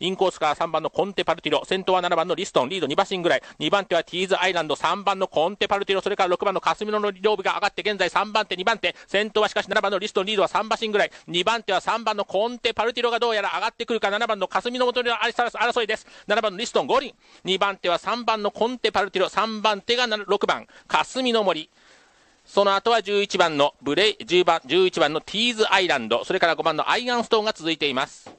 インコースから3番のコンテパルティロ、先頭は7番のリストン、リード2馬身ぐらい、2番手はティーズアイランド、3番のコンテパルティロ、それから6番のカスミノのリローブが上がって、現在3番手、2番手、先頭はしかし7番のリストン、リードは3馬身ぐらい、2番手は3番のコンテパルティロがどうやら上がってくるか、7番のカスミノ元の争いです。7番のリストン、五輪、2番手は3番のコンテパルティロ、3番手が6番、カスミノ森。その後は11番のブレイ、10番、11番のティーズアイランド、それから5番のアイアンストーンが続いています。